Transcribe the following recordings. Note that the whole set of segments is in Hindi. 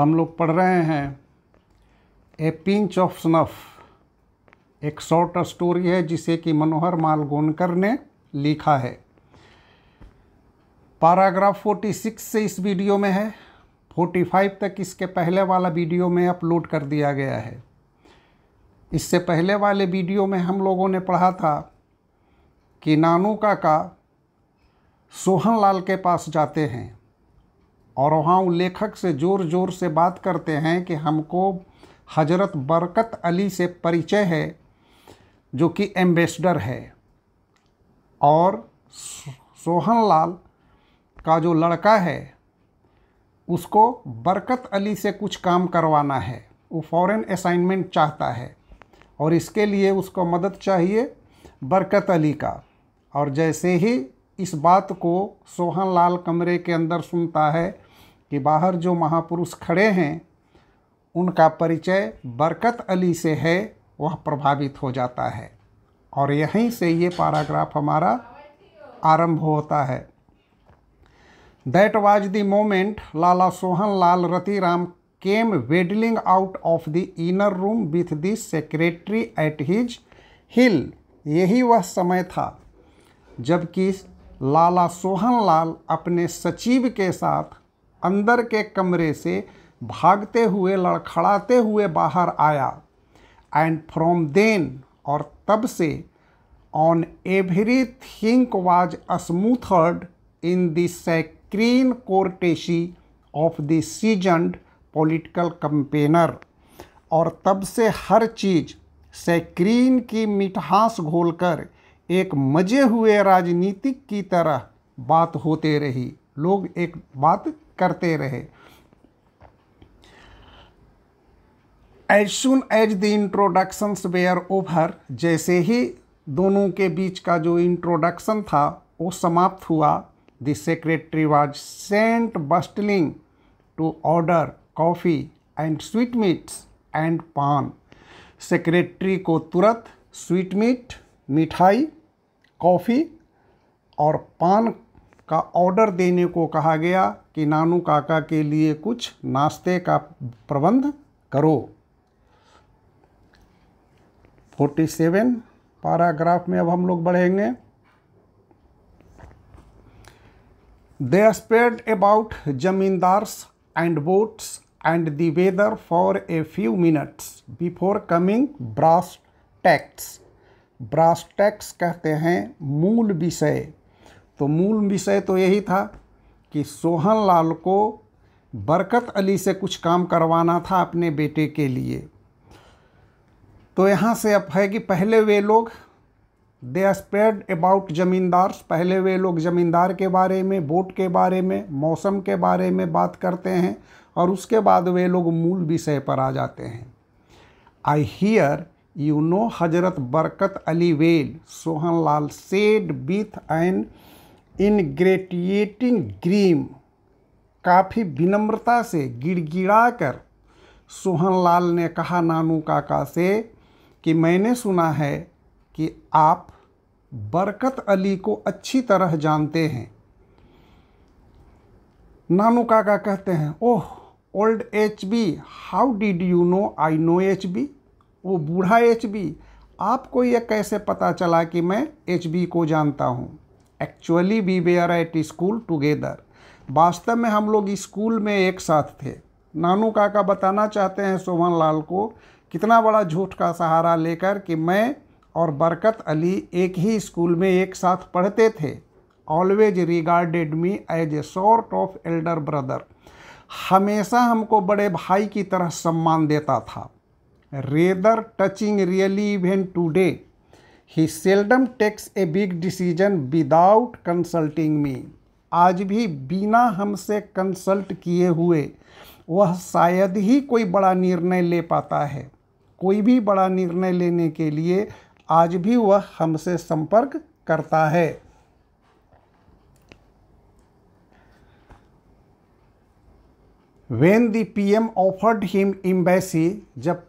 हम लोग पढ़ रहे हैं ए पिंच ऑफ स्नफ एक शॉर्ट स्टोरी है जिसे कि मनोहर मालगोनकर ने लिखा है पैराग्राफ 46 से इस वीडियो में है 45 तक इसके पहले वाला वीडियो में अपलोड कर दिया गया है इससे पहले वाले वीडियो में हम लोगों ने पढ़ा था कि नानू काका सोहन लाल के पास जाते हैं और वहाँ लेखक से ज़ोर ज़ोर से बात करते हैं कि हमको हजरत बरकत अली से परिचय है जो कि एम्बेसडर है और सोहन लाल का जो लड़का है उसको बरकत अली से कुछ काम करवाना है वो फॉरेन असाइनमेंट चाहता है और इसके लिए उसको मदद चाहिए बरकत अली का और जैसे ही इस बात को सोहन लाल कमरे के अंदर सुनता है कि बाहर जो महापुरुष खड़े हैं उनका परिचय बरकत अली से है वह प्रभावित हो जाता है और यहीं से ये पैराग्राफ हमारा आरंभ होता है that was the moment Lala Sohan Lal Ratiram came waddling out of the inner room with the secretary at his heel यही वह समय था जबकि लाला सोहन लाल अपने सचिव के साथ अंदर के कमरे से भागते हुए लड़खड़ाते हुए बाहर आया एंड फ्रॉम देन और तब से on everything was smothered in the cream courtesy of the seasoned political campaigner और तब से हर चीज़ सैक्रीन की मिठास घोलकर एक मजे हुए राजनीतिक की तरह बात होते रही लोग एक बात करते रहे as soon as the introductions were over जैसे ही दोनों के बीच का जो इंट्रोडक्शन था वो समाप्त हुआ the secretary was sent bustling to order coffee and sweetmeats and paan सेक्रेटरी को तुरंत स्वीट मीट मिठाई कॉफ़ी और पान का ऑर्डर देने को कहा गया कि नानू काका के लिए कुछ नाश्ते का प्रबंध करो 47 पैराग्राफ में अब हम लोग बढ़ेंगे they sped about zamindars and votes and the weather for a few minutes before coming brass tacks brass tacks कहते हैं मूल विषय तो मूल विषय तो यही था कि सोहन लाल को बरकत अली से कुछ काम करवाना था अपने बेटे के लिए तो यहाँ से अब है कि पहले वे लोग दे आर स्प्रेड अबाउट ज़मींदार पहले वे लोग ज़मींदार के बारे में वोट के बारे में मौसम के बारे में बात करते हैं और उसके बाद वे लोग मूल विषय पर आ जाते हैं I hear you know Hazrat Barkat Ali well Sohan Lal said with and ingratiating grin काफ़ी विनम्रता से गिड़गिड़ा कर सोहनलाल ने कहा नानू काका से कि मैंने सुना है कि आप बरकत अली को अच्छी तरह जानते हैं नानू काका कहते हैं oh old H B how did you know I know H B वो बूढ़ा एच बी आपको यह कैसे पता चला कि मैं एच बी को जानता हूँ actually we were at school together वास्तव में हम लोग स्कूल में एक साथ थे नानू काका बताना चाहते हैं सोहन लाल को कितना बड़ा झूठ का सहारा लेकर कि मैं और बरकत अली एक ही स्कूल में एक साथ पढ़ते थे always regarded me as a sort of elder brother हमेशा हमको बड़े भाई की तरह सम्मान देता था rather touching really even today he seldom takes a big decision without consulting me आज भी बिना हमसे कंसल्ट किए हुए वह शायद ही कोई बड़ा निर्णय ले पाता है कोई भी बड़ा निर्णय लेने के लिए आज भी वह हमसे संपर्क करता है when the P M offered him embassy जब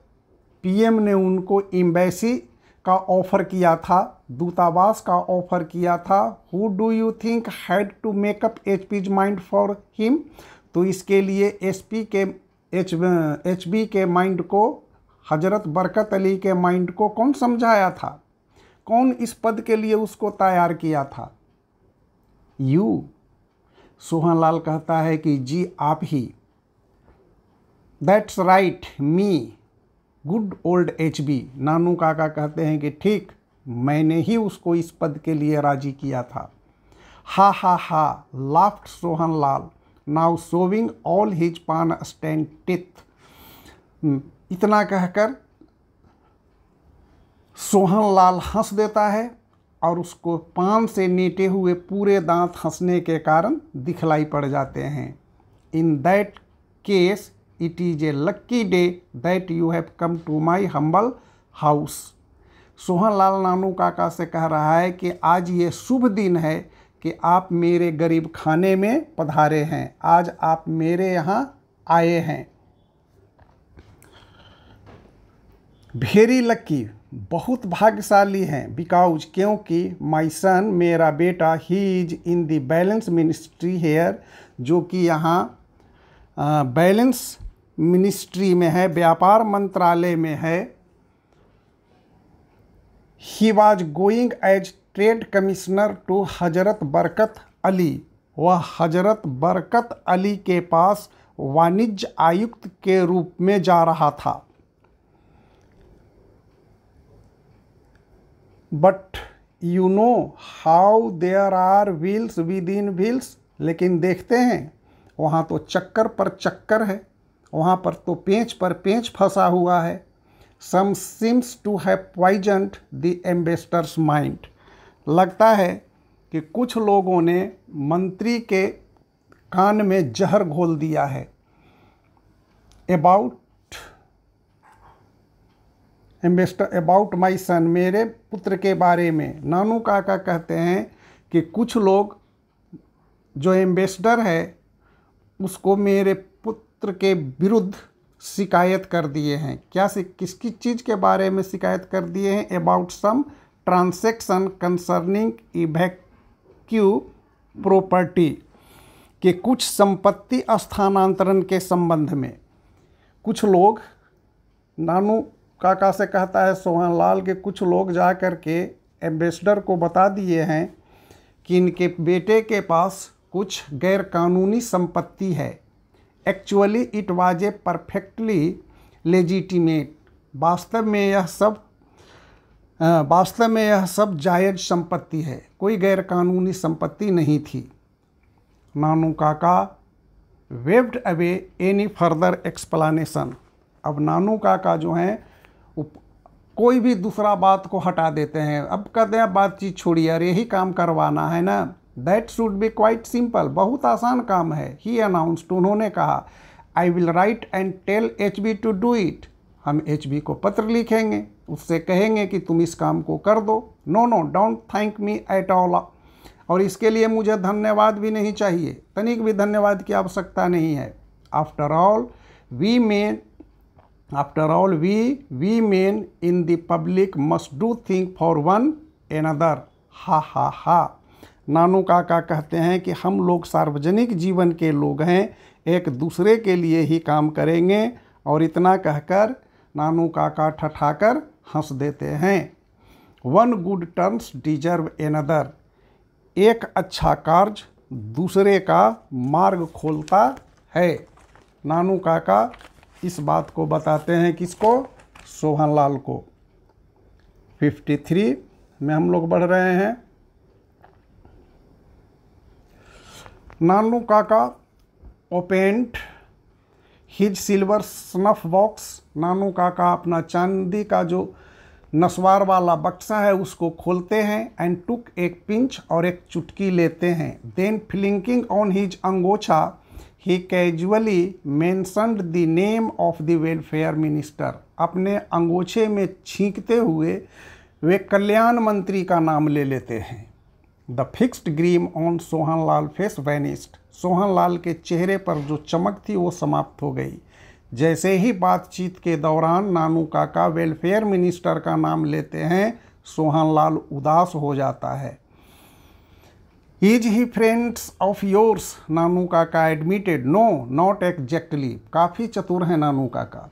पीएम ने उनको एम्बेसी का ऑफ़र किया था दूतावास का ऑफ़र किया था who do you think had to make up H P's mind for him तो इसके लिए एस पी के एच एच बी के माइंड को हजरत बरकत अली के माइंड को कौन समझाया था कौन इस पद के लिए उसको तैयार किया था यू लाल कहता है कि जी आप ही that's right me good old H B Nanu Kaka कहते हैं कि ठीक मैंने ही उसको इस पद के लिए राजी किया था ha ha ha laughed Sohan Lal now showing all his paan stained teeth इतना कहकर सोहन लाल हंस देता है और उसको पान से नेटे हुए पूरे दांत हंसने के कारण दिखलाई पड़ जाते हैं in that case it is a lucky day that you have come to my humble house Sohan Lal Nanu Kaka से कह रहा है कि आज ये शुभ दिन है कि आप मेरे गरीब खाने में पधारे हैं आज आप मेरे यहाँ आए हैं भेरी लक्की बहुत भाग्यशाली हैं बिकाउज क्योंकि माई सन मेरा बेटा he is in the balance ministry here जो कि यहाँ बैलेंस मिनिस्ट्री में है व्यापार मंत्रालय में है he was going as trade commissioner to Hazrat Barkat Ali वह हजरत बरकत अली के पास वाणिज्य आयुक्त के रूप में जा रहा था but you know how there are wheels within wheels लेकिन देखते हैं वहाँ तो चक्कर पर चक्कर है वहाँ पर तो पेंच पर पेंच फंसा हुआ है some seems to have poisoned the ambassador's mind लगता है कि कुछ लोगों ने मंत्री के कान में जहर घोल दिया है about ambassador about my son मेरे पुत्र के बारे में नानू काका कहते हैं कि कुछ लोग जो एम्बेसडर है उसको मेरे तंत्र के विरुद्ध शिकायत कर दिए हैं क्या से किसकी चीज़ के बारे में शिकायत कर दिए हैं about some transaction concerning evacuee property के कुछ संपत्ति स्थानांतरण के संबंध में कुछ लोग नानू काका से कहता है सोहन लाल के कुछ लोग जा कर के एम्बेसडर को बता दिए हैं कि इनके बेटे के पास कुछ गैरकानूनी संपत्ति है actually it was a perfectly legitimate वास्तव में यह सब वास्तव में यह सब जायज संपत्ति है कोई गैरकानूनी संपत्ति नहीं थी Nanu Kaka waved away any further explanation अब नानू काका जो हैं कोई भी दूसरा बात को हटा देते हैं अब कहते हैं बातचीत छोड़िए अरे यही काम करवाना है ना that should be quite simple बहुत आसान काम है ही अनाउंसड उन्होंने कहा I will write and tell H B to do it हम एच बी को पत्र लिखेंगे उससे कहेंगे कि तुम इस काम को कर दो no no don't thank me at all और इसके लिए मुझे धन्यवाद भी नहीं चाहिए तनिक भी धन्यवाद की आवश्यकता नहीं है after all we men after all we we men in the public must do think for one another ha ha हा नानू काका कहते हैं कि हम लोग सार्वजनिक जीवन के लोग हैं एक दूसरे के लिए ही काम करेंगे और इतना कहकर नानू काका ठठाकर हंस देते हैं one good turns deserve another एक अच्छा कार्य दूसरे का मार्ग खोलता है नानू काका इस बात को बताते हैं किसको सोहनलाल को 53 में हम लोग बढ़ रहे हैं Nanu Kaka opened his silver snuff box Nanu Kaka अपना चांदी का जो नसवार वाला बक्सा है उसको खोलते हैं एंड टुक एक पिंच और एक चुटकी लेते हैं then flicking on his angocha he casually mentioned the name of the welfare minister अपने अंगोछे में छींकते हुए वे कल्याण मंत्री का नाम ले लेते हैं the fixed grin on Sohanlal face Sohan Lal के चेहरे पर जो चमक थी वो समाप्त हो गई जैसे ही बातचीत के दौरान नानू काका वेलफेयर मिनिस्टर का नाम लेते हैं सोहनलाल उदास हो जाता है is he friends of yours Nanu Kaka admitted no not exactly काफ़ी चतुर हैं नानू काका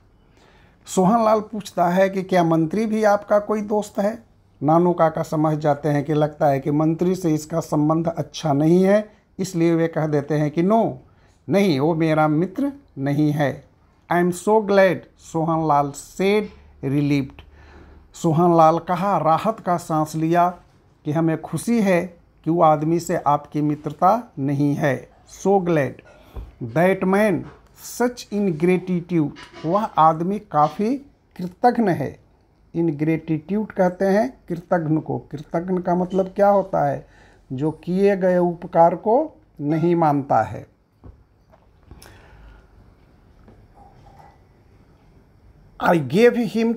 सोहनलाल पूछता है कि क्या मंत्री भी आपका कोई दोस्त है नानू काका समझ जाते हैं कि लगता है कि मंत्री से इसका संबंध अच्छा नहीं है इसलिए वे कह देते हैं कि नो नहीं वो मेरा मित्र नहीं है I am so glad Sohan Lal said relieved Sohan Lal कहा राहत का सांस लिया कि हमें खुशी है कि वो आदमी से आपकी मित्रता नहीं है so glad that man such ingratitude वह आदमी काफ़ी कृतज्ञ है इनग्रेटिट्यूड कहते हैं कृतज्ञ को कृतज्ञ का मतलब क्या होता है जो किए गए उपकार को नहीं मानता है I gave him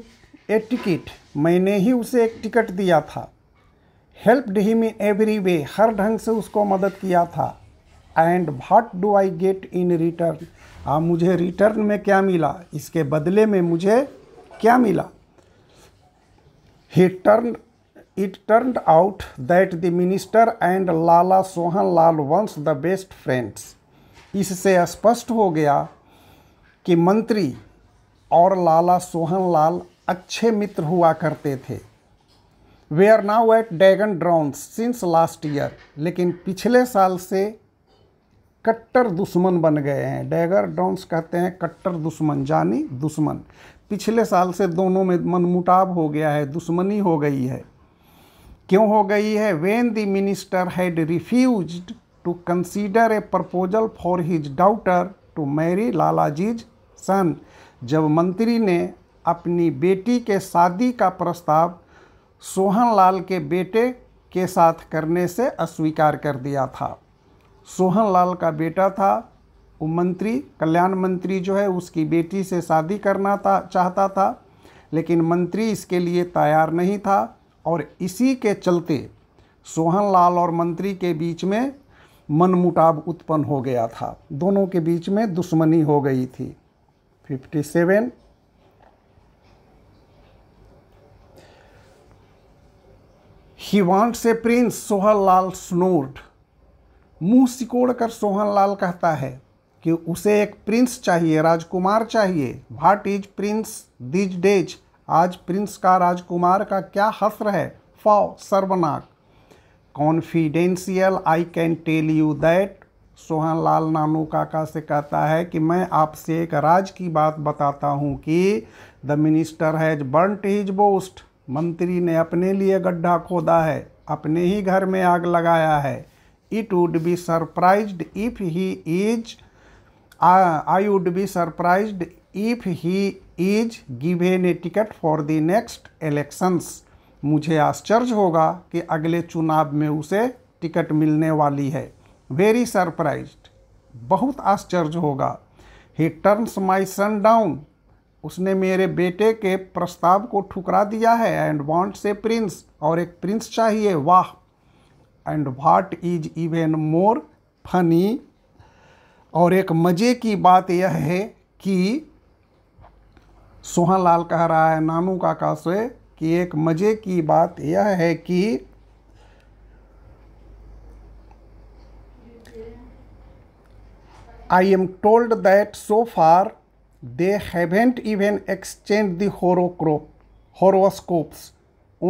a ticket मैंने ही उसे एक टिकट दिया था helped him in every way हर ढंग से उसको मदद किया था and what do I get in return आ मुझे रिटर्न में क्या मिला इसके बदले में मुझे क्या मिला he turn it turned out that the minister and Lala Sohan Lal once the best friends इससे स्पष्ट हो गया कि मंत्री और लाला सोहन लाल अच्छे मित्र हुआ करते थे वे आर नाउ एट डैगन ड्राउंड सिंस लास्ट ईयर लेकिन पिछले साल से कट्टर दुश्मन बन गए हैं डैगर ड्रॉन्स कहते हैं कट्टर दुश्मन जानी दुश्मन पिछले साल से दोनों में मनमुटाव हो गया है दुश्मनी हो गई है क्यों हो गई है when the minister had refused to consider a proposal for his daughter to marry Lalaji's son जब मंत्री ने अपनी बेटी के शादी का प्रस्ताव सोहन लाल के बेटे के साथ करने से अस्वीकार कर दिया था सोहन लाल का बेटा था मंत्री कल्याण मंत्री जो है उसकी बेटी से शादी करना था चाहता था लेकिन मंत्री इसके लिए तैयार नहीं था और इसी के चलते सोहन लाल और मंत्री के बीच में मनमुटाव उत्पन्न हो गया था दोनों के बीच में दुश्मनी हो गई थी 57 he want say prince Sohan Lal snored मुंह सिकोड़ कर सोहन लाल कहता है कि उसे एक प्रिंस चाहिए राजकुमार चाहिए what is prince these days आज प्रिंस का राजकुमार का क्या हस्र है फॉ सर्वनाक confidential I can tell you that Sohan Lal Nanu Kaka से कहता है कि मैं आपसे एक राज की बात बताता हूँ कि the minister has burnt his बोस्ट मंत्री ने अपने लिए गड्ढा खोदा है अपने ही घर में आग लगाया है it would be surprised if he is I would be surprised if he is given a ticket for the next elections. मुझे आश्चर्य होगा कि अगले चुनाव में उसे टिकट मिलने वाली है वेरी सरप्राइज बहुत आश्चर्य होगा ही टर्न्स माई सन डाउन उसने मेरे बेटे के प्रस्ताव को ठुकरा दिया है एंड वॉन्ट्स से प्रिंस और एक प्रिंस चाहिए वाह and what is even more funny और एक मज़े की बात यह है कि सोहन लाल कह रहा है नानू काका से कि एक मज़े की बात यह है कि I am told that so far they haven't even exchange the horoscope horoscopes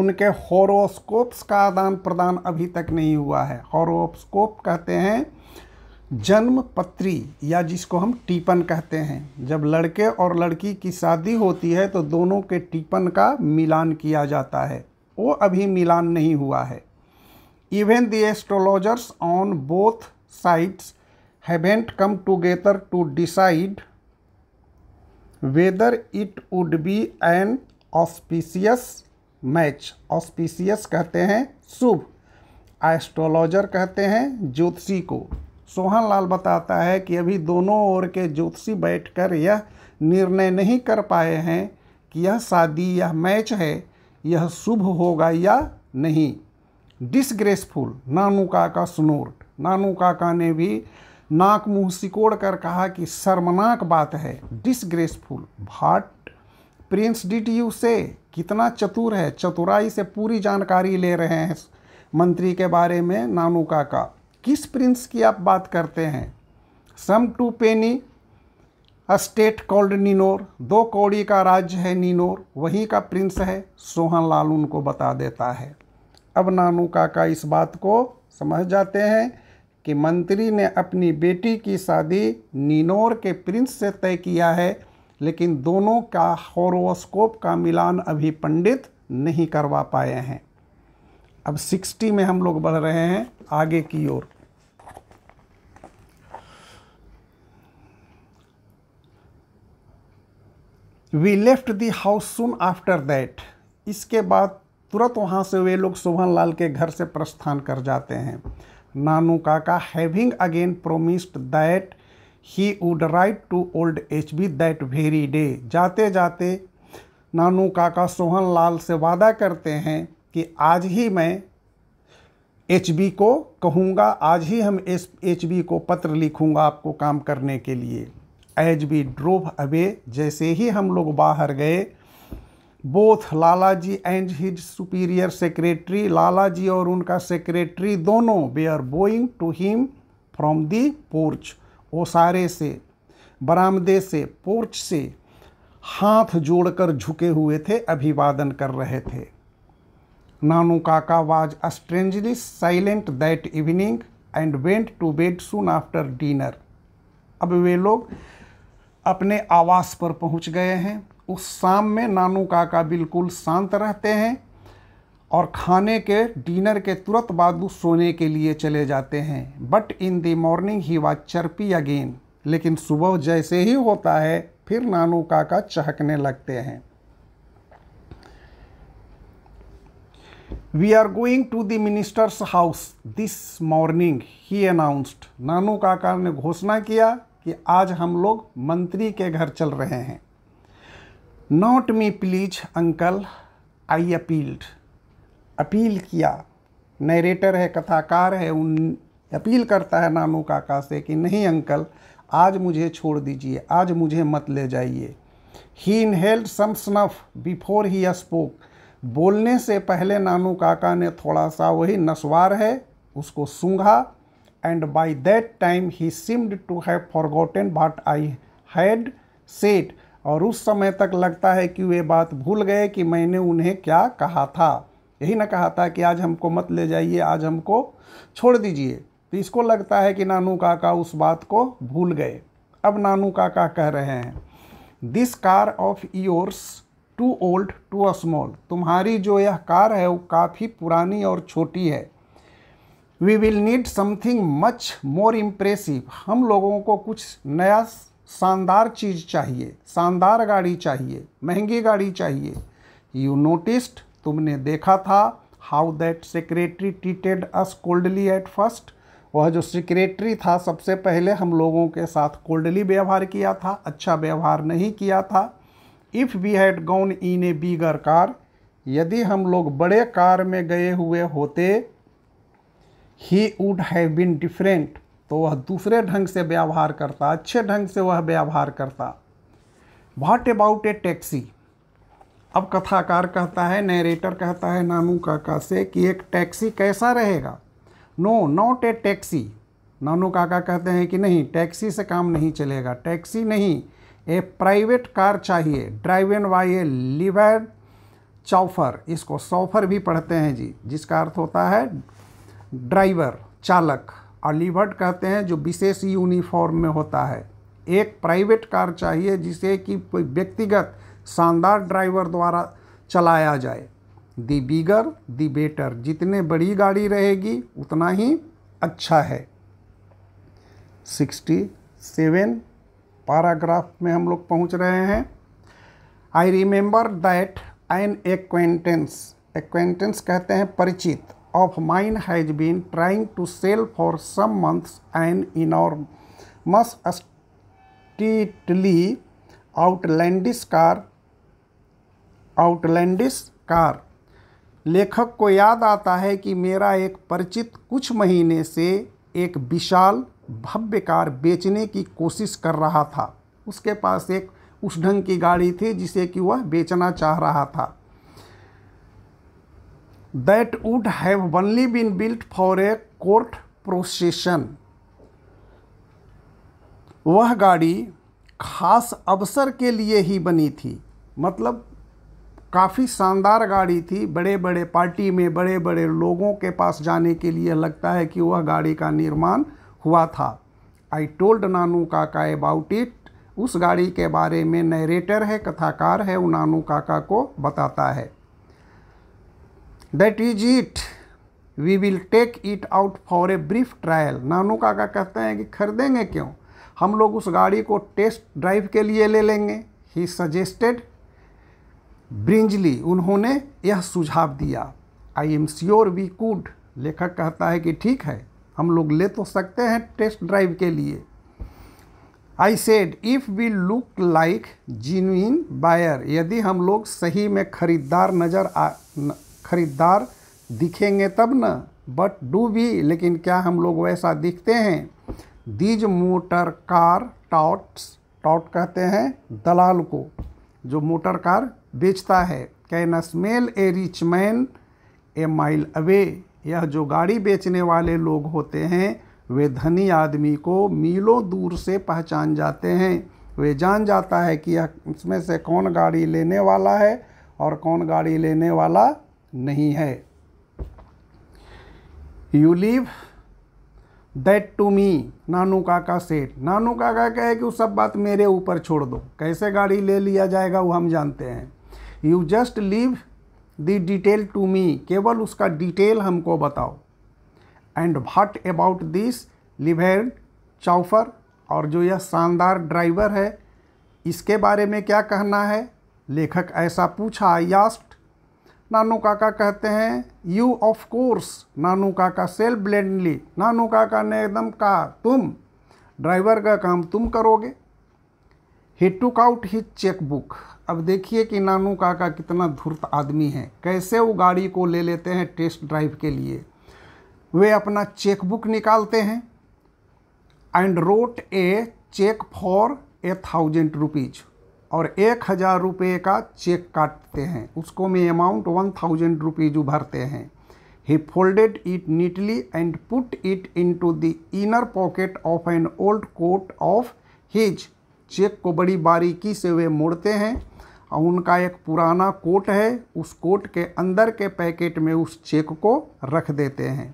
उनके हॉरोस्कोप्स का आदान प्रदान अभी तक नहीं हुआ है हॉरोस्कोप कहते हैं जन्म पत्री या जिसको हम टीपन कहते हैं जब लड़के और लड़की की शादी होती है तो दोनों के टीपन का मिलान किया जाता है वो अभी मिलान नहीं हुआ है even the astrologers on both sides haven't come together to decide whether it would be an auspicious match auspicious कहते हैं शुभ एस्ट्रोलॉजर कहते हैं ज्योतिषी को सोहन लाल बताता है कि अभी दोनों ओर के ज्योतिषी बैठकर यह निर्णय नहीं कर पाए हैं कि यह शादी यह मैच है यह शुभ होगा या नहीं डिसग्रेसफुल नानू काका स्नोर्ट नानू काका ने भी नाक मुंह सिकोड़ कर कहा कि शर्मनाक बात है disgraceful what prince did you say कितना चतुर है चतुराई से पूरी जानकारी ले रहे हैं मंत्री के बारे में नानू काका किस प्रिंस की आप बात करते हैं some twopenny a state called नीनोर दो कौड़ी का राज्य है नीनोर वहीं का प्रिंस है सोहन लाल उनको बता देता है अब नानू काका इस बात को समझ जाते हैं कि मंत्री ने अपनी बेटी की शादी नीनोर के प्रिंस से तय किया है लेकिन दोनों का हॉरोस्कोप का मिलान अभी पंडित नहीं करवा पाए हैं अब 60 में हम लोग बढ़ रहे हैं आगे की ओर we left the house soon after that इसके बाद तुरंत वहाँ से वे लोग सोहन लाल के घर से प्रस्थान कर जाते हैं Nanu Kaka having again promised that he would write to old H B that very day जाते जाते नानू काका सोहन लाल से वादा करते हैं कि आज ही मैं एच बी को कहूँगा आज ही हम एस एच बी को पत्र लिखूँगा आपको काम करने के लिए एच बी ड्रोव अवे जैसे ही हम लोग बाहर गए both Lala ji and his superior secretary Lala ji और उनका सेक्रेटरी दोनों they are bowing to him from the porch ओसारे से बरामदे से पोर्च से हाथ जोड़कर झुके हुए थे अभिवादन कर रहे थे Nanu Kaka was strangely silent that evening and went to bed soon after dinner. अब वे लोग अपने आवास पर पहुंच गए हैं उस शाम में नानू काका बिल्कुल शांत रहते हैं और खाने के डिनर के तुरंत बाद वो सोने के लिए चले जाते हैं but in the morning he was chirpy again लेकिन सुबह जैसे ही होता है फिर नानू काका चहकने लगते हैं we are going to the minister's house this morning he announced Nanu Kaka ने घोषणा किया कि आज हम लोग मंत्री के घर चल रहे हैं not me please uncle I appealed appeal किया नरेटर है कथाकार है उन अपील करता है नानू काका से कि नहीं अंकल आज मुझे छोड़ दीजिए आज मुझे मत ले जाइए he inhaled some snuff before he spoke बोलने से पहले नानू काका ने थोड़ा सा वही नसवार है उसको सूंघा and by that time he seemed to have forgotten but I had set और उस समय तक लगता है कि वे बात भूल गए कि मैंने उन्हें क्या कहा था यही ना कहा था कि आज हमको मत ले जाइए आज हमको छोड़ दीजिए तो इसको लगता है कि नानू काका उस बात को भूल गए अब नानू काका कह रहे हैं this car of yours too old too small तुम्हारी जो यह कार है वो काफ़ी पुरानी और छोटी है we will need something much more impressive हम लोगों को कुछ नया शानदार चीज़ चाहिए शानदार गाड़ी चाहिए महंगी गाड़ी चाहिए यू नोटिस्ड तुमने देखा था how that secretary treated us coldly at first वह जो सेक्रेटरी था सबसे पहले हम लोगों के साथ कोल्डली व्यवहार किया था अच्छा व्यवहार नहीं किया था if we had gone in a bigger car यदि हम लोग बड़े कार में गए हुए होते he would have been different तो वह दूसरे ढंग से व्यवहार करता अच्छे ढंग से वह व्यवहार करता वाट अबाउट ए टैक्सी अब कथाकार कहता है नरेटर कहता है नानू काका से कि एक टैक्सी कैसा रहेगा no not a taxi Nanu Kaka कहते हैं कि नहीं टैक्सी से काम नहीं चलेगा टैक्सी नहीं ए प्राइवेट कार चाहिए driven by a liveried chauffeur इसको सौफर भी पढ़ते हैं जी जिसका अर्थ होता है ड्राइवर चालक और लिवर्ड कहते हैं जो विशेष यूनिफॉर्म में होता है एक प्राइवेट कार चाहिए जिसे कि कोई व्यक्तिगत शानदार ड्राइवर द्वारा चलाया जाए दी बिगर दी बेटर जितने बड़ी गाड़ी रहेगी उतना ही अच्छा है सिक्सटी सेवन पैराग्राफ में हम लोग पहुंच रहे हैं I remember that an acquaintance acquaintance कहते हैं परिचित of mine has been trying to sell for some months an most astutely आउटलैंडिस car आउटलैंडिस car लेखक को याद आता है कि मेरा एक परिचित कुछ महीने से एक विशाल भव्य कार बेचने की कोशिश कर रहा था उसके पास एक उस ढंग की गाड़ी थी जिसे कि वह बेचना चाह रहा था that would have only been built for a court procession वह गाड़ी खास अवसर के लिए ही बनी थी मतलब काफ़ी शानदार गाड़ी थी बड़े बड़े पार्टी में बड़े बड़े लोगों के पास जाने के लिए लगता है कि वह गाड़ी का निर्माण हुआ था आई टोल्ड नानू काका अबाउट इट उस गाड़ी के बारे में नरेटर है कथाकार है वो नानू काका को बताता है that is it we will take it out for a brief trial Nanu Kaka कहते हैं कि खरीदेंगे क्यों हम लोग उस गाड़ी को टेस्ट ड्राइव के लिए ले लेंगे ही सजेस्टेड ब्रिंजली उन्होंने यह सुझाव दिया I am sure we could लेखक कहता है कि ठीक है हम लोग ले तो सकते हैं टेस्ट ड्राइव के लिए I said if we look like genuine buyer यदि हम लोग सही में खरीदार नज़र आ खरीदार दिखेंगे तब न बट डू भी लेकिन क्या हम लोग वैसा दिखते हैं these motor car touts tout कहते हैं दलाल को जो मोटर कार बेचता है can smell a rich man a mile away यह जो गाड़ी बेचने वाले लोग होते हैं वे धनी आदमी को मीलों दूर से पहचान जाते हैं वे जान जाता है कि यह इसमें से कौन गाड़ी लेने वाला है और कौन गाड़ी लेने वाला नहीं है you leave that to me Nanu Kaka Seth नानू काका कहे कि वो सब बात मेरे ऊपर छोड़ दो कैसे गाड़ी ले लिया जाएगा वो हम जानते हैं you just leave the detail to me केवल उसका डिटेल हमको बताओ and what about this liveried chauffeur और जो यह शानदार ड्राइवर है इसके बारे में क्या कहना है लेखक ऐसा पूछा यास्ट नानू काका कहते हैं यू ऑफ कोर्स नानू काका सेल्फ ब्लेंडली नानू काका ने एकदम कहा तुम ड्राइवर का काम तुम करोगे ही टुक आउट ही चेकबुक अब देखिए कि नानू काका कितना धूर्त आदमी है कैसे वो गाड़ी को ले लेते हैं टेस्ट ड्राइव के लिए वे अपना चेकबुक निकालते हैं and wrote a cheque for a thousand rupees और एक हज़ार रुपये का चेक काटते हैं उसको में अमाउंट वन थाउजेंड रुपीज उभरते हैं he folded it neatly and put it into the inner pocket of an old coat of his cheque को बड़ी बारीकी से वे मोड़ते हैं और उनका एक पुराना कोट है उस कोट के अंदर के पैकेट में उस चेक को रख देते हैं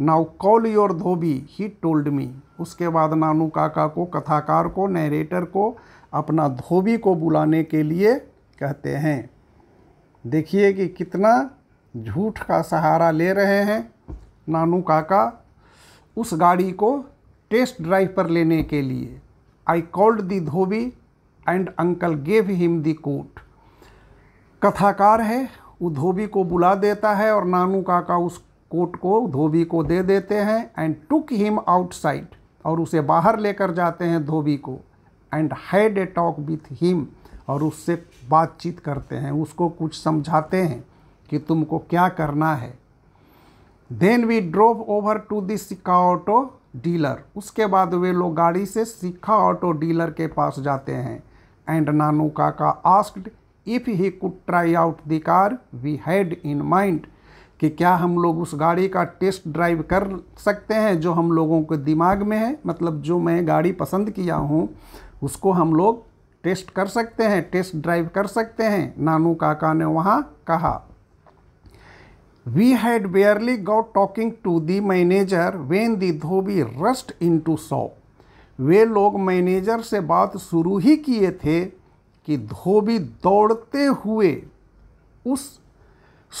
now call your dhobi he told me उसके बाद नानू काका को कथाकार को नरेटर को अपना धोबी को बुलाने के लिए कहते हैं देखिए कि कितना झूठ का सहारा ले रहे हैं नानू काका उस गाड़ी को टेस्ट ड्राइव पर लेने के लिए I called the dhobi and uncle gave him the coat कथाकार है वो धोबी को बुला देता है और नानू काका उस कोट को धोबी को दे देते हैं एंड टुक हिम आउटसाइड और उसे बाहर लेकर जाते हैं धोबी को and had a talk with him और उससे बातचीत करते हैं उसको कुछ समझाते हैं कि तुमको क्या करना है then we drove over to this सिकाओटो डीलर उसके बाद वे लोग गाड़ी से सीखा ऑटो डीलर के पास जाते हैं and Nanu Kaka asked if he could try out the car we had in mind कि क्या हम लोग उस गाड़ी का टेस्ट ड्राइव कर सकते हैं जो हम लोगों के दिमाग में है मतलब जो मैं गाड़ी पसंद किया हूँ उसको हम लोग टेस्ट कर सकते हैं टेस्ट ड्राइव कर सकते हैं नानू काका ने वहाँ कहा We had barely got talking to the manager when the Dhobi rushed into shop. वे लोग मैनेजर से बात शुरू ही किए थे कि धोबी दौड़ते हुए उस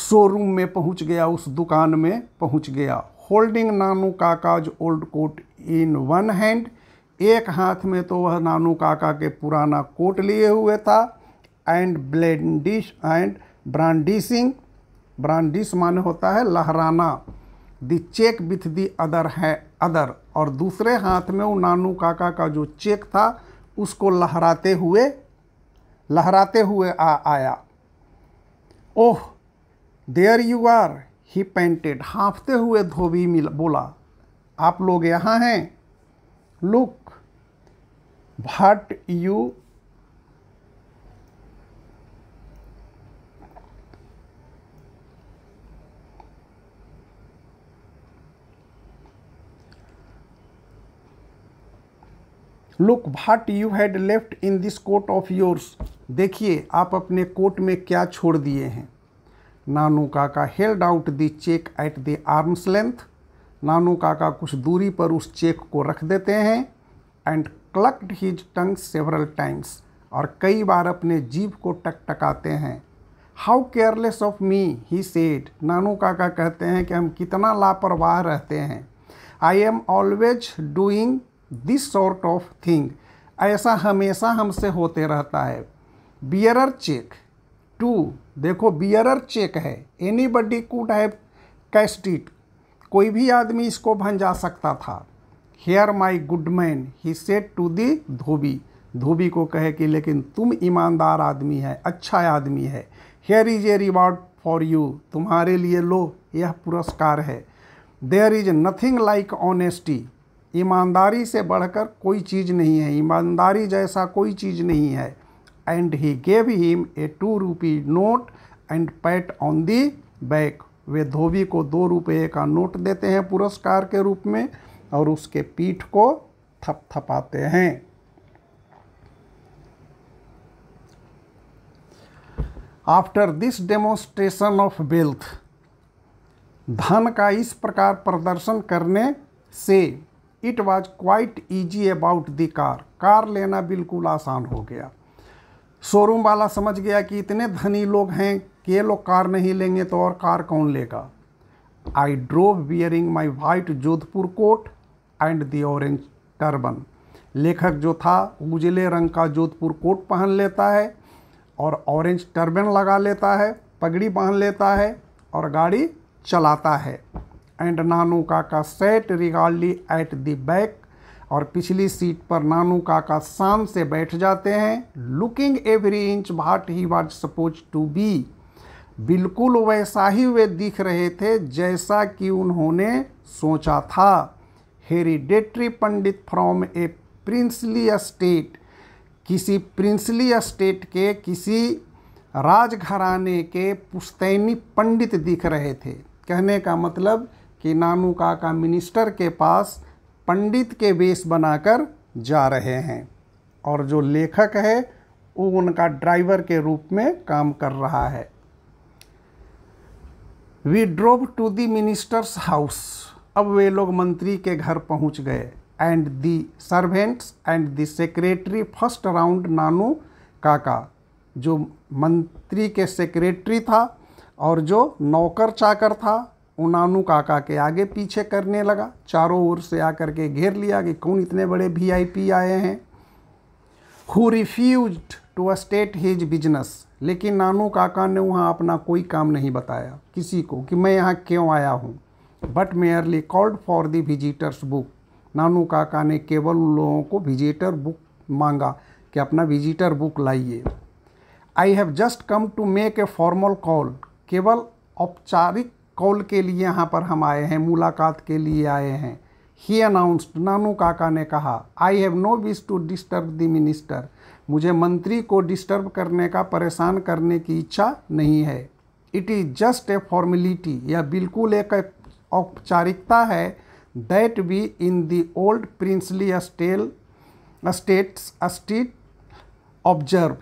शोरूम में पहुंच गया उस दुकान में पहुंच गया होल्डिंग नानू काका जो old coat in one hand एक हाथ में तो वह नानू काका के पुराना कोट लिए हुए था and blandish and brandishing brandish माने होता है लहराना the cheque with the other है अदर और दूसरे हाथ में वो नानू काका का जो चेक था उसको लहराते हुए लहराते हुए आ आया oh there you are he panted हाँफते हुए धोबी मिल बोला आप लोग यहाँ हैं look what you look what you had left in this coat of yours देखिए आप अपने कोट में क्या छोड़ दिए हैं Nanu Kaka held out the cheque at the arm's length Nanu Kaka कुछ दूरी पर उस चेक को रख देते हैं and clucked his tongue several times और कई बार अपने जीभ को टकटकाते हैं how careless of me he said Nanu Kaka कहते हैं कि हम कितना लापरवाह रहते हैं I am always doing this sort of thing ऐसा हमेशा हमसे होते रहता है बियरर चेक टू देखो बियरर चेक है anybody could have cashed it कोई भी आदमी इसको भंजा सकता था here my good man he said to the dhobi धोबी को कहे कि लेकिन तुम ईमानदार आदमी है अच्छा आदमी है here is a reward for you तुम्हारे लिए लो यह पुरस्कार है there is nothing like honesty ईमानदारी से बढ़कर कोई चीज़ नहीं है ईमानदारी जैसा कोई चीज़ नहीं है and he gave him a two rupee note and pat on the back वे धोबी को दो रुपये का नोट देते हैं पुरस्कार के रूप में और उसके पीठ को थपथपाते हैं after this demonstration of wealth धन का इस प्रकार प्रदर्शन करने से it was quite easy about the car car लेना बिल्कुल आसान हो गया शोरूम वाला समझ गया कि इतने धनी लोग हैं कि ये लोग कार नहीं लेंगे तो और कार कौन लेगा I drove wearing my white Jodhpur coat and the orange turban लेखक जो था उजले रंग का जोधपुर कोट पहन लेता है और ऑरेंज टर्बन लगा लेता है पगड़ी पहन लेता है और गाड़ी चलाता है and Nanu Kaka sat regally at the back और पिछली सीट पर नानू काका शान से बैठ जाते हैं looking every inch what he was supposed to be बिल्कुल वैसा ही वे दिख रहे थे जैसा कि उन्होंने सोचा था hereditary pandit from a princely state किसी प्रिंसली स्टेट के किसी राजघराने के पुश्तैनी पंडित दिख रहे थे कहने का मतलब कि नानू काका मिनिस्टर के पास पंडित के वेश बनाकर जा रहे हैं और जो लेखक है वो उनका ड्राइवर के रूप में काम कर रहा है we drove to the minister's house अब वे लोग मंत्री के घर पहुंच गए and the servants and the secretary fussed around Nanu Kaka जो मंत्री के सेक्रेटरी था और जो नौकर चाकर था उनानू काका के आगे पीछे करने लगा चारों ओर से आकर के घेर लिया कि कौन इतने बड़े वीआईपी आए हैं who refused to state his business लेकिन नानू काका ने वहाँ अपना कोई काम नहीं बताया किसी को कि मैं यहाँ क्यों आया हूँ but merely called for the visitors book Nanu Kaka ने केवल उन लोगों को विजिटर बुक मांगा कि अपना विजिटर बुक लाइए I have just come to make a formal call केवल औपचारिक कॉल के लिए यहाँ पर हम आए हैं मुलाकात के लिए आए हैं ही अनाउंस्ड नानू काका ने कहा I have no wish to disturb the minister मुझे मंत्री को डिस्टर्ब करने का परेशान करने की इच्छा नहीं है it is just a formality यह बिल्कुल एक औपचारिकता है that we in the old princely stale states state observe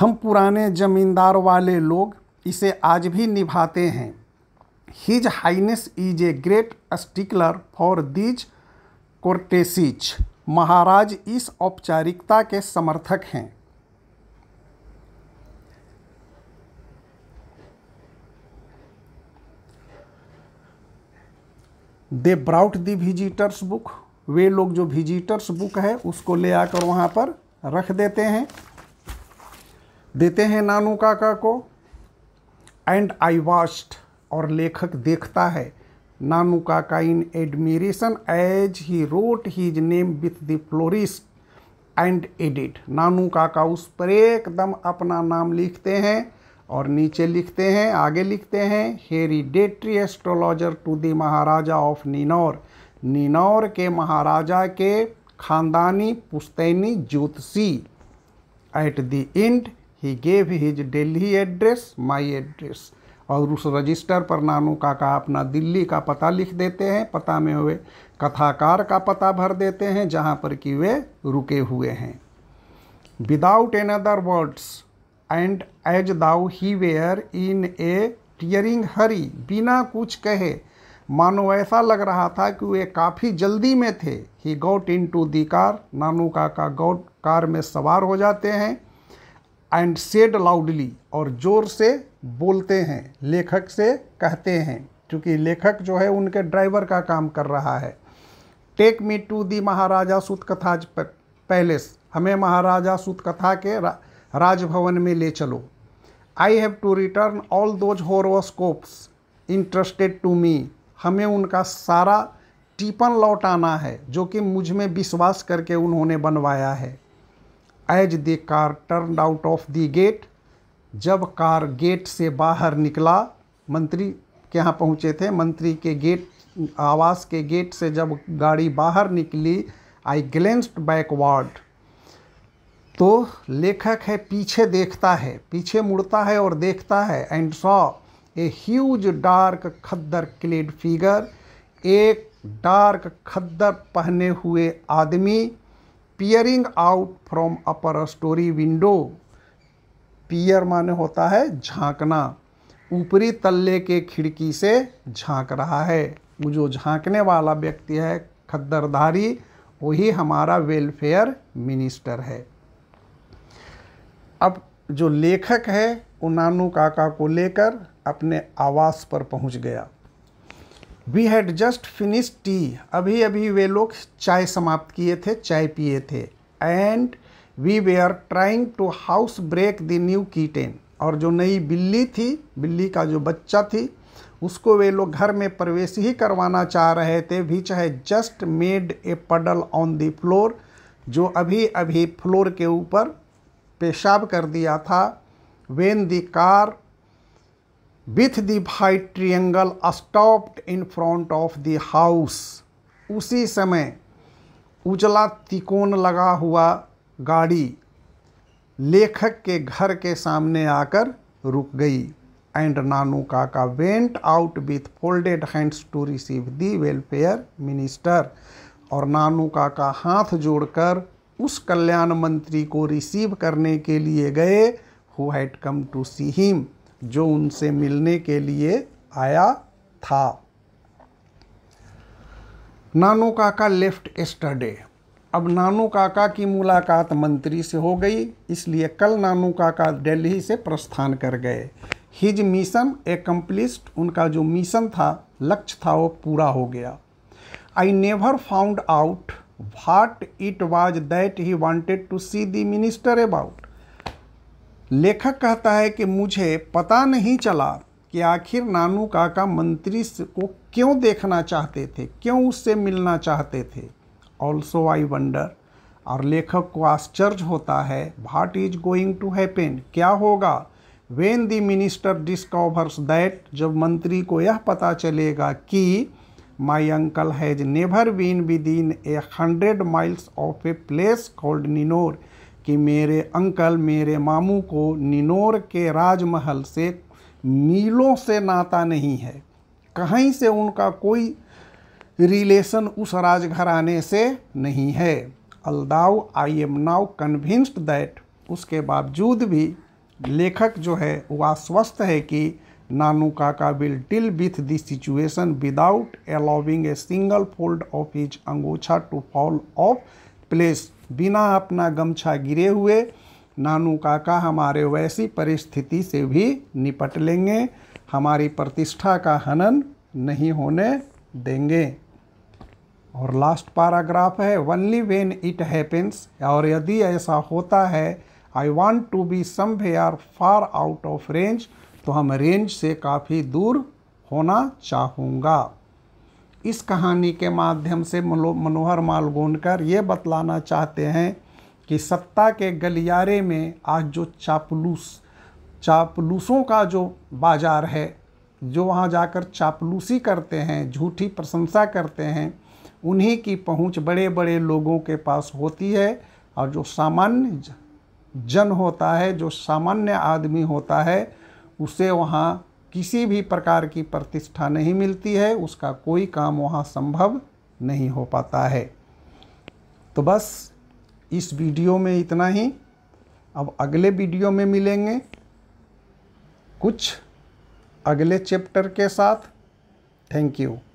हम पुराने ज़मींदार वाले लोग इसे आज भी निभाते हैं his highness is a great stickler for these courtesies महाराज इस औपचारिकता के समर्थक हैं they brought the visitors book वे लोग जो विजिटर्स बुक है उसको ले आकर वहां पर रख देते हैं देते हैं नानू काका को एंड आई वास्ट और लेखक देखता है नानू का in admiration as he wrote his name with the flourish and added Nanu Kaka उस पर एकदम अपना नाम लिखते हैं और नीचे लिखते हैं आगे लिखते हैं hereditary astrologer to the Maharaja of Ninaur Ninaur के महाराजा के खानदानी पुस्तैनी ज्योतिषी at the and he gave his daily address my address और उस रजिस्टर पर नानू काका अपना दिल्ली का पता लिख देते हैं पता में हुए कथाकार का पता भर देते हैं जहाँ पर कि वे रुके हुए हैं without another words and as though he were in a tearing hurry बिना कुछ कहे मानो ऐसा लग रहा था कि वे काफ़ी जल्दी में थे he got into the car Nanu Kaka got car में सवार हो जाते हैं एंड सेड लाउडली और जोर से बोलते हैं लेखक से कहते हैं क्योंकि लेखक जो है उनके ड्राइवर का काम कर रहा है टेक मी टू दी महाराजा सुत पैलेस हमें महाराजा सुत कथा के रा, राजभवन में ले चलो I have to return all those horoscopes entrusted to me हमें उनका सारा टीपन लौटाना है जो कि मुझ में विश्वास करके उन्होंने बनवाया है as the car turned out of the gate जब कार गेट से बाहर निकला मंत्री के यहाँ पहुँचे थे मंत्री के गेट आवास के गेट से जब गाड़ी बाहर निकली आई ग्लेंस्ड बैकवर्ड तो लेखक है पीछे देखता है पीछे मुड़ता है और देखता है and saw a huge dark khaddar clad figure एक डार्क खद्दर पहने हुए आदमी peering out from upper storey window peer माने होता है झांकना ऊपरी तल्ले के खिड़की से झांक रहा है वो जो झांकने वाला व्यक्ति है खद्दरधारी वही हमारा वेलफेयर मिनिस्टर है अब जो लेखक है उनानू काका को लेकर अपने आवास पर पहुंच गया we had just finish tea अभी अभी वे लोग चाय समाप्त किए थे चाय पिए थे and we were trying to house break the new kitten और जो नई बिल्ली थी बिल्ली का जो बच्चा थी उसको वे लोग घर में प्रवेश ही करवाना चाह रहे थे विच है जस्ट मेड ए पडल ऑन द फ्लोर जो अभी अभी फ्लोर के ऊपर पेशाब कर दिया था when the car with the भाई triangle stopped in front of the house उसी समय उजला तिकोन लगा हुआ गाड़ी लेखक के घर के सामने आकर रुक गई and Nanu Kaka went out with folded hands to receive the welfare minister और नानू काका हाथ जोड़कर उस कल्याण मंत्री को रिसीव करने के लिए गए who had come to see him जो उनसे मिलने के लिए आया था नानो काका लेफ्ट एस्टरडे अब नानू काका की मुलाकात मंत्री से हो गई इसलिए कल नानू काका दिल्ली से प्रस्थान कर गए हिज मिशन एकम्प्लिस्ड उनका जो मिशन था लक्ष्य था वो पूरा हो गया I never found out what it was that he wanted to see the minister about लेखक कहता है कि मुझे पता नहीं चला कि आखिर नानू काका मंत्री को क्यों देखना चाहते थे क्यों उससे मिलना चाहते थे ऑल्सो आई वंडर और लेखक को आश्चर्य होता है what is going to happen क्या होगा when the minister discovers that जब मंत्री को यह पता चलेगा कि my uncle has never been within a hundred miles of a place called Ninor कि मेरे अंकल मेरे मामू को निनोर के राजमहल से मीलों से नाता नहीं है कहीं से उनका कोई रिलेशन उस राजघराने से नहीं है अलदाव I am now convinced that उसके बावजूद भी लेखक जो है वह आश्वस्त है कि Nanu Kaka will deal with this situation without allowing a single fold of his angochha to fall off place बिना अपना गमछा गिरे हुए नानू काका हमारे वैसी परिस्थिति से भी निपट लेंगे हमारी प्रतिष्ठा का हनन नहीं होने देंगे और लास्ट पैराग्राफ है वनली वेन इट हैपेंस और यदि ऐसा होता है I want to be are far out of range तो हम रेंज से काफ़ी दूर होना चाहूँगा इस कहानी के माध्यम से मनोहर मालगोनकर ये बतलाना चाहते हैं कि सत्ता के गलियारे में आज जो चापलूस चापलूसों का जो बाज़ार है जो वहाँ जाकर चापलूसी करते हैं झूठी प्रशंसा करते हैं उन्हीं की पहुँच बड़े बड़े लोगों के पास होती है और जो सामान्य जन होता है जो सामान्य आदमी होता है उसे वहाँ किसी भी प्रकार की प्रतिष्ठा नहीं मिलती है उसका कोई काम वहाँ संभव नहीं हो पाता है तो बस इस वीडियो में इतना ही अब अगले वीडियो में मिलेंगे कुछ अगले चैप्टर के साथ थैंक यू